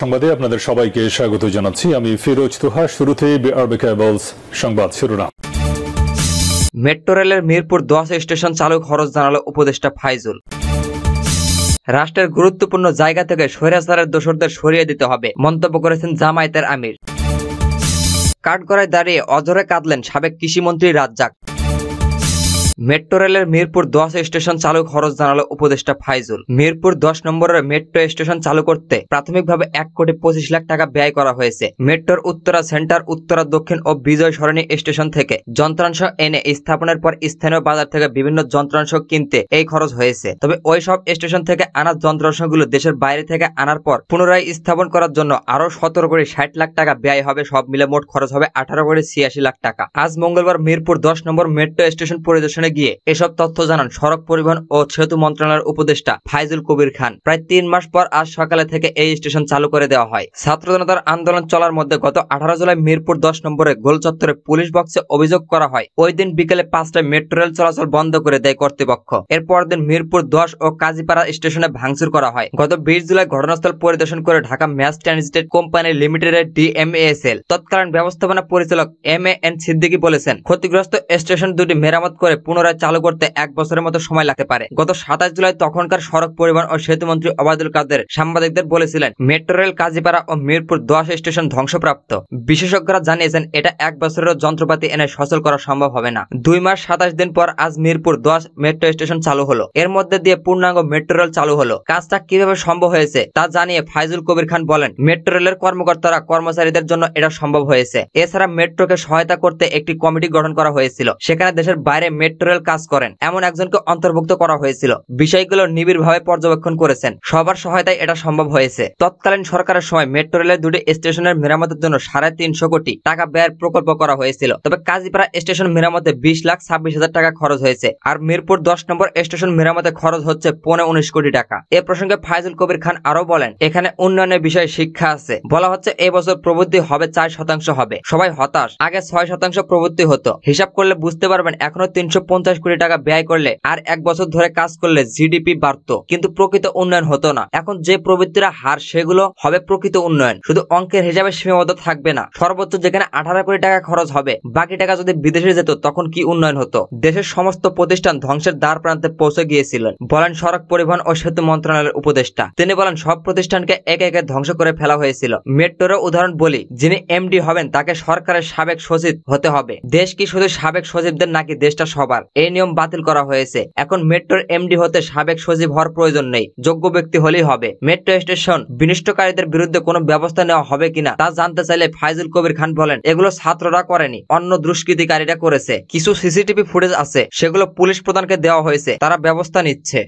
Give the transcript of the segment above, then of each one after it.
সংবাদে আপনাদের সবাইকে স্বাগত জানাচ্ছি আমি ফিরোজ তোহা শুরুতে আরবে সংবাদ শিরোনাম মেট্রো রেলের মিরপুর দশ স্টেশন চালু খরচ জানালো উপদেষ্টা ফাইজুল রাষ্ট্রের গুরুত্বপূর্ণ জায়গা থেকে স্বৈরাচারের দোষরদের সরিয়ে দিতে হবে মন্তব্য করেছেন জামায়াতের আমির কাঠগড়ায় দাঁড়িয়ে অজরে কাঁদলেন সাবেক কৃষিমন্ত্রী রাজ্জাক মেট্রো রেলের মিরপুর দশ স্টেশন চালু খরচ জানালো উপদেষ্টা ফাইজুল মিরপুর দশ নম্বরের মেট্রো স্টেশন চালু করতে প্রাথমিকভাবে এক কোটি পঁচিশ লাখ টাকা ব্যয় করা হয়েছে মেট্রোর উত্তরা সেন্টার উত্তরা দক্ষিণ ও বিজয় সরণী স্টেশন থেকে যন্ত্রাংশ এনে স্থাপনের পর স্থানীয় বাজার থেকে বিভিন্ন যন্ত্রাংশ কিনতে এই খরচ হয়েছে তবে ওই সব স্টেশন থেকে আনা যন্ত্রাংশগুলো দেশের বাইরে থেকে আনার পর পুনরায় স্থাপন করার জন্য আরো সতেরো কোটি ষাট লাখ টাকা ব্যয় হবে সব মিলে মোট খরচ হবে আঠারো কোটি ছিয়াশি লাখ টাকা আজ মঙ্গলবার মিরপুর দশ নম্বর মেট্রো স্টেশন পরিদর্শন স্টেশনে গিয়ে এসব তথ্য জানান সড়ক পরিবহন ও সেতু মন্ত্রণালয়ের উপদেষ্টা ফাইজুল কবির খান প্রায় তিন মাস পর আজ সকালে থেকে এই স্টেশন চালু করে দেওয়া হয় ছাত্র জনতার আন্দোলন চলার মধ্যে গত আঠারো জুলাই মিরপুর দশ নম্বরে গোল চত্বরে পুলিশ বক্সে অভিযোগ করা হয় ওই দিন বিকেলে পাঁচটায় মেট্রো রেল চলাচল বন্ধ করে দেয় কর্তৃপক্ষ এরপর দিন মিরপুর দশ ও কাজীপাড়া স্টেশনে ভাঙচুর করা হয় গত বিশ জুলাই ঘটনাস্থল পরিদর্শন করে ঢাকা ম্যাস ট্রানজিটেড কোম্পানি লিমিটেডের ডিএমএএসএল তৎকালীন ব্যবস্থাপনা পরিচালক এম এ এন সিদ্দিকি বলেছেন ক্ষতিগ্রস্ত স্টেশন দুটি মেরামত করে পুনরায় চালু করতে এক বছরের মতো সময় লাগতে পারে গত সাতাশ জুলাই তখনকার সড়ক পরিবহন ও সেতু মন্ত্রী অবায়দুল কাদের সাংবাদিকদের বলেছিলেন মেট্রো রেল কাজীপাড়া ও মিরপুর দশ স্টেশন ধ্বংসপ্রাপ্ত বিশেষজ্ঞরা জানিয়েছেন এটা এক বছরেরও যন্ত্রপাতি এনে সচল করা সম্ভব হবে না দুই মাস সাতাশ দিন পর আজ মিরপুর দশ মেট্রো স্টেশন চালু হলো এর মধ্যে দিয়ে পূর্ণাঙ্গ মেট্রো রেল চালু হলো কাজটা কিভাবে সম্ভব হয়েছে তা জানিয়ে ফাইজুল কবির খান বলেন মেট্রো রেলের কর্মকর্তারা কর্মচারীদের জন্য এটা সম্ভব হয়েছে এছাড়া মেট্রোকে সহায়তা করতে একটি কমিটি গঠন করা হয়েছিল সেখানে দেশের বাইরে মেট্রো সেক্টরাল কাজ করেন এমন একজনকে অন্তর্ভুক্ত করা হয়েছিল বিষয়গুলো নিবিড়ভাবে পর্যবেক্ষণ করেছেন সবার সহায়তায় এটা সম্ভব হয়েছে তৎকালীন সরকারের সময় মেট্রো রেলের দুটি স্টেশনের মেরামতের জন্য সাড়ে তিনশো কোটি টাকা ব্যয়ের প্রকল্প করা হয়েছিল তবে কাজীপাড়া স্টেশন মেরামতে বিশ লাখ ছাব্বিশ হাজার টাকা খরচ হয়েছে আর মিরপুর দশ নম্বর স্টেশন মেরামতে খরচ হচ্ছে পনেরো উনিশ কোটি টাকা এ প্রসঙ্গে ফাইজুল কবির খান আরো বলেন এখানে উন্নয়নের বিষয়ে শিক্ষা আছে বলা হচ্ছে এবছর প্রবৃদ্ধি হবে চার শতাংশ হবে সবাই হতাশ আগে ছয় শতাংশ প্রবৃত্তি হতো হিসাব করলে বুঝতে পারবেন এখনো তিনশো পঞ্চাশ কোটি টাকা ব্যয় করলে আর এক বছর ধরে কাজ করলে জিডিপি বাড়ত কিন্তু প্রকৃত উন্নয়ন হতো না এখন যে প্রবৃত্তিরা হার সেগুলো হবে প্রকৃত উন্নয়ন শুধু অঙ্কের হিসাবে সীমাবদ্ধ থাকবে না সর্বোচ্চ যেখানে আঠারো কোটি টাকা খরচ হবে বাকি টাকা যদি বিদেশে যেত তখন কি উন্নয়ন হতো দেশের সমস্ত প্রতিষ্ঠান ধ্বংসের দ্বার প্রান্তে পৌঁছে গিয়েছিলেন বলেন সড়ক পরিবহন ও সেতু মন্ত্রণালয়ের উপদেষ্টা তিনি বলেন সব প্রতিষ্ঠানকে একে একে ধ্বংস করে ফেলা হয়েছিল মেট্রোর উদাহরণ বলি যিনি এমডি হবেন তাকে সরকারের সাবেক সচিব হতে হবে দেশ কি শুধু সাবেক সচিবদের নাকি দেশটা সবার এই নিয়ম বাতিল করা হয়েছে এখন মেট্রোর এমডি হতে সাবেক সচিব হওয়ার প্রয়োজন নেই যোগ্য ব্যক্তি হলেই হবে মেট্রো স্টেশন বিনিষ্টকারীদের বিরুদ্ধে কোনো ব্যবস্থা নেওয়া হবে কিনা তা জানতে চাইলে ফাইজুল কবির খান বলেন এগুলো ছাত্ররা করেনি অন্য দুষ্কৃতিকারীরা করেছে কিছু সিসিটিভি ফুটেজ আছে সেগুলো পুলিশ প্রধানকে দেওয়া হয়েছে তারা ব্যবস্থা নিচ্ছে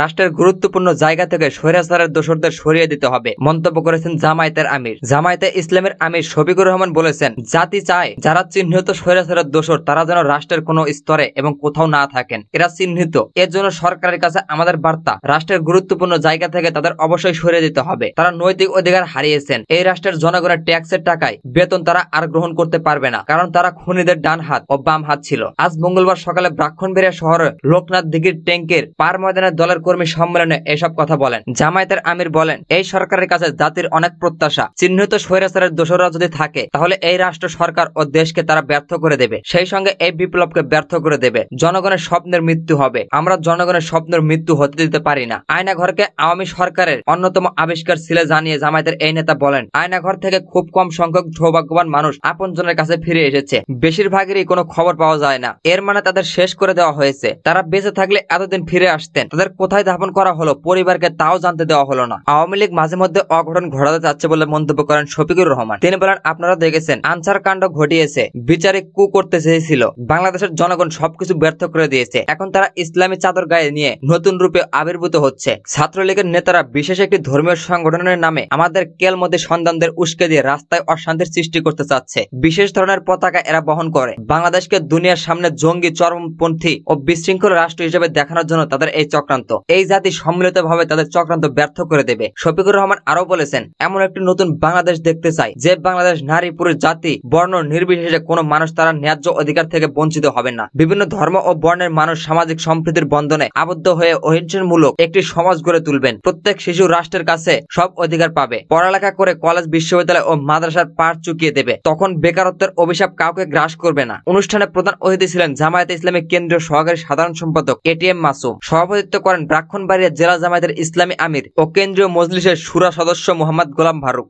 রাষ্ট্রের গুরুত্বপূর্ণ জায়গা থেকে স্বৈরাচারের দোষরদের সরিয়ে দিতে হবে মন্তব্য করেছেন জামায়াতের আমির জামায়াতে ইসলামের আমির শফিকুর রহমান বলেছেন জাতি চায় যারা চিহ্নিত স্বৈরাচারের দোষর তারা যেন রাষ্ট্রের কোনো স্তরে এবং কোথাও না থাকেন এরা চিহ্নিত এর জন্য সরকারের কাছে আমাদের বার্তা রাষ্ট্রের গুরুত্বপূর্ণ জায়গা থেকে তাদের অবশ্যই সরিয়ে দিতে হবে তারা নৈতিক অধিকার হারিয়েছেন এই রাষ্ট্রের জনগণের ট্যাক্সের টাকায় বেতন তারা আর গ্রহণ করতে পারবে না কারণ তারা খুনিদের ডান হাত ও বাম হাত ছিল আজ মঙ্গলবার সকালে ব্রাক্ষণবেড়িয়া শহরে লোকনাথ দিঘির ট্যাঙ্কের পার ময়দানের দলের দলের কর্মী সম্মেলনে এসব কথা বলেন জামায়াতের আমির বলেন এই সরকারের কাছে জাতির অনেক প্রত্যাশা চিহ্নিত স্বৈরাচারের দোষরা যদি থাকে তাহলে এই রাষ্ট্র সরকার ও দেশকে তারা ব্যর্থ করে দেবে সেই সঙ্গে এই বিপ্লবকে ব্যর্থ করে দেবে জনগণের স্বপ্নের মৃত্যু হবে আমরা জনগণের স্বপ্নের মৃত্যু হতে দিতে পারি না আয়না ঘরকে আওয়ামী সরকারের অন্যতম আবিষ্কার ছিল জানিয়ে জামায়াতের এই নেতা বলেন আয়না ঘর থেকে খুব কম সংখ্যক সৌভাগ্যবান মানুষ আপনজনের কাছে ফিরে এসেছে বেশিরভাগেরই কোনো খবর পাওয়া যায় না এর মানে তাদের শেষ করে দেওয়া হয়েছে তারা বেঁচে থাকলে এতদিন ফিরে আসতেন তাদের কোথায় দাফন করা হলো পরিবারকে তাও জানতে দেওয়া হলো না আওয়ামী লীগ মাঝে মধ্যে অঘটন ঘটাতে চাচ্ছে বলে মন্তব্য করেন শফিকুর রহমান তিনি বলেন আপনারা দেখেছেন আনসার কাণ্ড ঘটিয়েছে বিচারে কু করতে চেয়েছিল বাংলাদেশের জনগণ সবকিছু ব্যর্থ করে দিয়েছে এখন তারা ইসলামী চাদর গায়ে নিয়ে নতুন রূপে আবির্ভূত হচ্ছে ছাত্রলীগের নেতারা বিশেষ একটি ধর্মীয় সংগঠনের নামে আমাদের কেল মধ্যে সন্তানদের উস্কে দিয়ে রাস্তায় অশান্তির সৃষ্টি করতে চাচ্ছে বিশেষ ধরনের পতাকা এরা বহন করে বাংলাদেশকে দুনিয়ার সামনে জঙ্গি চরমপন্থী ও বিশৃঙ্খল রাষ্ট্র হিসেবে দেখানোর জন্য তাদের এই চক্রান্ত এই জাতি সম্মিলিত তাদের চক্রান্ত ব্যর্থ করে দেবে শফিকুর রহমান আরো বলেছেন এমন একটি নতুন বাংলাদেশ দেখতে চাই যে বাংলাদেশ নারী পুরুষ জাতি বর্ণ নির্বিশেষে কোন মানুষ তারা ন্যায্য অধিকার থেকে বঞ্চিত হবে না বিভিন্ন ধর্ম ও বর্ণের মানুষ সামাজিক সম্প্রীতির বন্ধনে আবদ্ধ হয়ে মূলক একটি সমাজ গড়ে তুলবেন প্রত্যেক শিশু রাষ্ট্রের কাছে সব অধিকার পাবে পড়ালেখা করে কলেজ বিশ্ববিদ্যালয় ও মাদ্রাসার পাঠ চুকিয়ে দেবে তখন বেকারত্বের অভিশাপ কাউকে গ্রাস করবে না অনুষ্ঠানে প্রধান অতিথি ছিলেন জামায়াত ইসলামী কেন্দ্রীয় সহকারী সাধারণ সম্পাদক এটিএম মাসুম সভাপতিত্ব করেন ব্রাহ্মণবাড়িয়া জেলা জামায়াতের ইসলামী আমির ও কেন্দ্রীয় মজলিসের সুরা সদস্য মোহাম্মদ গোলাম ফারুক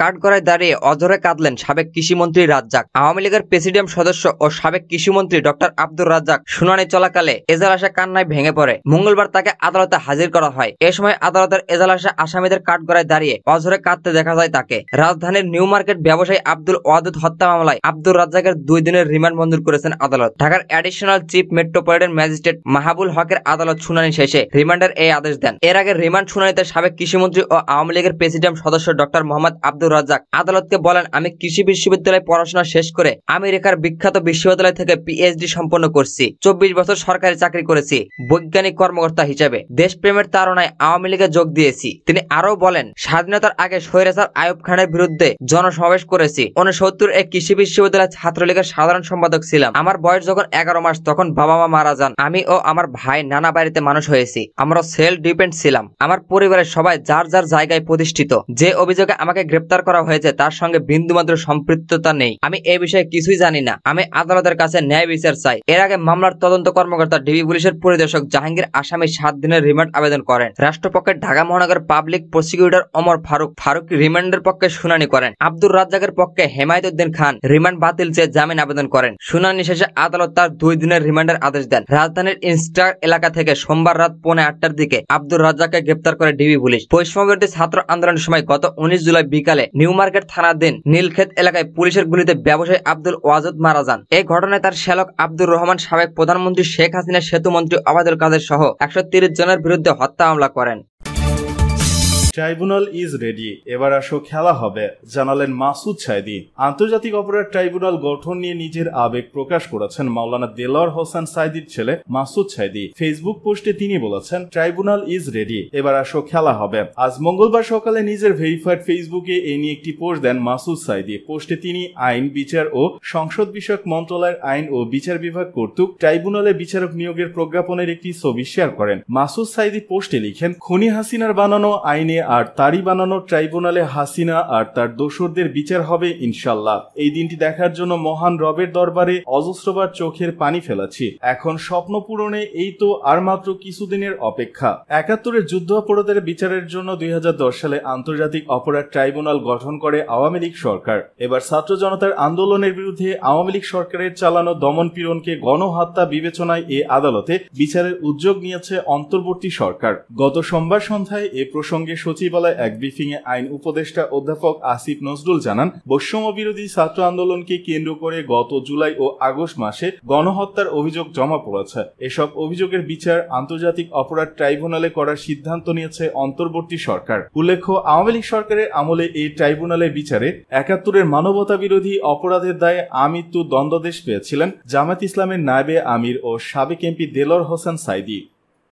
কাঠগড়ায় দাঁড়িয়ে অঝরে কাঁদলেন সাবেক কৃষিমন্ত্রী রাজ্জাক আওয়ামী লীগের প্রেসিডিয়াম সদস্য ও সাবেক কৃষিমন্ত্রী ডক্টর আব্দুর রাজ্জাক শুনানি চলাকালে এজালাসে কান্নায় ভেঙে পড়ে মঙ্গলবার তাকে আদালতে হাজির করা হয় এ সময় আদালতের এজালাসে আসামিদের কাঠগড়ায় দাঁড়িয়ে অঝরে কাঁদতে দেখা যায় তাকে রাজধানীর নিউ মার্কেট ব্যবসায়ী আব্দুল ওয়াদুদ হত্যা মামলায় আব্দুল রাজ্জাকের দুই দিনের রিমান্ড মঞ্জুর করেছেন আদালত ঢাকার additional chief metropolitan magistrate Mahabul হকের আদালত শুনানি শেষে রিমান্ডের এই আদেশ দেন এর আগে রিমান্ড শুনানিতে সাবেক কৃষিমন্ত্রী ও আওয়ামী লীগের প্রেসিডিয়াম সদস্য ডক্টর মোহাম্মদ আব্দুল আব্দুর রাজাক আদালতকে বলেন আমি কৃষি বিশ্ববিদ্যালয়ে পড়াশোনা শেষ করে আমেরিকার বিখ্যাত বিশ্ববিদ্যালয় থেকে পিএইচডি সম্পন্ন করছি চব্বিশ বছর সরকারি চাকরি করেছি বৈজ্ঞানিক কর্মকর্তা হিসেবে দেশপ্রেমের তারণায় আওয়ামী লীগে যোগ দিয়েছি তিনি আরও বলেন স্বাধীনতার আগে সৈরাজার আয়ুব খানের বিরুদ্ধে জনসমাবেশ করেছি উনসত্তর এক কৃষি বিশ্ববিদ্যালয় ছাত্রলীগের সাধারণ সম্পাদক ছিলাম আমার বয়স যখন এগারো মাস তখন বাবা মা মারা যান আমি ও আমার ভাই নানা বাড়িতে মানুষ হয়েছি আমরা সেল ডিপেন্ড ছিলাম আমার পরিবারের সবাই যার যার জায়গায় প্রতিষ্ঠিত যে অভিযোগে আমাকে গ্রেপ্তার গ্রেপ্তার করা হয়েছে তার সঙ্গে বিন্দুমাত্র সম্পৃক্ততা নেই আমি এ বিষয়ে কিছুই জানি না আমি আদালতের কাছে ন্যায় বিচার চাই এর আগে মামলার তদন্ত কর্মকর্তা ডিবি পুলিশের পরিদর্শক জাহাঙ্গীর আসামি সাত দিনের রিমান্ড আবেদন করেন রাষ্ট্রপক্ষের ঢাকা মহানগর পাবলিক প্রসিকিউটর অমর ফারুক ফারুক রিমান্ডের পক্ষে শুনানি করেন আব্দুর রাজ্জাকের পক্ষে হেমায়ত উদ্দিন খান রিমান্ড বাতিল চেয়ে জামিন আবেদন করেন শুনানি শেষে আদালত তার দুই দিনের রিমান্ডের আদেশ দেন রাজধানীর ইনস্টার এলাকা থেকে সোমবার রাত পৌনে আটটার দিকে আব্দুর রাজ্জাককে গ্রেপ্তার করে ডিবি পুলিশ বৈষ্ণবর্তী ছাত্র আন্দোলনের সময় গত উনিশ জুলাই বিকালে নিউ মার্কেট থানাধীন নীলক্ষেত এলাকায় পুলিশের গুলিতে ব্যবসায়ী আব্দুল ওয়াজুদ মারা যান এই ঘটনায় তার শ্যালক আব্দুর রহমান সাবেক প্রধানমন্ত্রী শেখ হাসিনা সেতু মন্ত্রী অবাদুল কাদের সহ একশো জনের বিরুদ্ধে হত্যা মামলা করেন ট্রাইব্যুনাল ইজ রেডি এবার আসো খেলা হবে জানালেন মাসুদ সাইদি আন্তর্জাতিক অপরাধ ট্রাইব্যুনাল গঠন নিয়ে নিজের আবেগ প্রকাশ করেছেন মাওলানা দেলোয়ার হোসেন সাইদির ছেলে মাসুদ সাইদি ফেসবুক পোস্টে তিনি বলেছেন ট্রাইব্যুনাল ইজ রেডি এবার আসো খেলা হবে আজ মঙ্গলবার সকালে নিজের ভেরিফাইড ফেসবুকে এ নিয়ে একটি পোস্ট দেন মাসুদ সাইদি পোস্টে তিনি আইন বিচার ও সংসদ বিষয়ক মন্ত্রণালয়ের আইন ও বিচার বিভাগ কর্তৃক ট্রাইব্যুনালে বিচারক নিয়োগের প্রজ্ঞাপনের একটি ছবি শেয়ার করেন মাসুদ সাইদি পোস্টে লিখেন খনি হাসিনার বানানো আইনে আর তারই বানানো ট্রাইব্যুনালে হাসিনা আর তার দোসরদের বিচার হবে ইনশাল্লাহ এই দিনটি দেখার জন্য মহান রবের দরবারে অজস্রবার চোখের পানি ফেলাছি এখন স্বপ্ন পূরণে এই তো আর মাত্র কিছুদিনের অপেক্ষা একাত্তরের যুদ্ধ অপরাধের বিচারের জন্য দুই সালে আন্তর্জাতিক অপরাধ ট্রাইব্যুনাল গঠন করে আওয়ামী লীগ সরকার এবার ছাত্র জনতার আন্দোলনের বিরুদ্ধে আওয়ামী লীগ সরকারের চালানো দমন পীড়নকে গণহত্যা বিবেচনায় এ আদালতে বিচারের উদ্যোগ নিয়েছে অন্তর্বর্তী সরকার গত সোমবার সন্ধ্যায় এ প্রসঙ্গে সচিবালয় এক ব্রিফিং এ আইন উপদেষ্টা অধ্যাপক আসিফ নজরুল জানান বৈষম্য বিরোধী ছাত্র আন্দোলনকে কেন্দ্র করে গত জুলাই ও আগস্ট মাসে গণহত্যার অভিযোগ জমা পড়েছে এসব অভিযোগের বিচার আন্তর্জাতিক অপরাধ ট্রাইব্যুনালে করার সিদ্ধান্ত নিয়েছে অন্তর্বর্তী সরকার উল্লেখ্য আওয়ামী লীগ সরকারের আমলে এই ট্রাইব্যুনালের বিচারে একাত্তরের মানবতা বিরোধী অপরাধের দায়ে আমৃত্যু দণ্ডদেশ পেয়েছিলেন জামাত ইসলামের নায়বে আমির ও সাবেক এমপি দেলর হোসেন সাইদি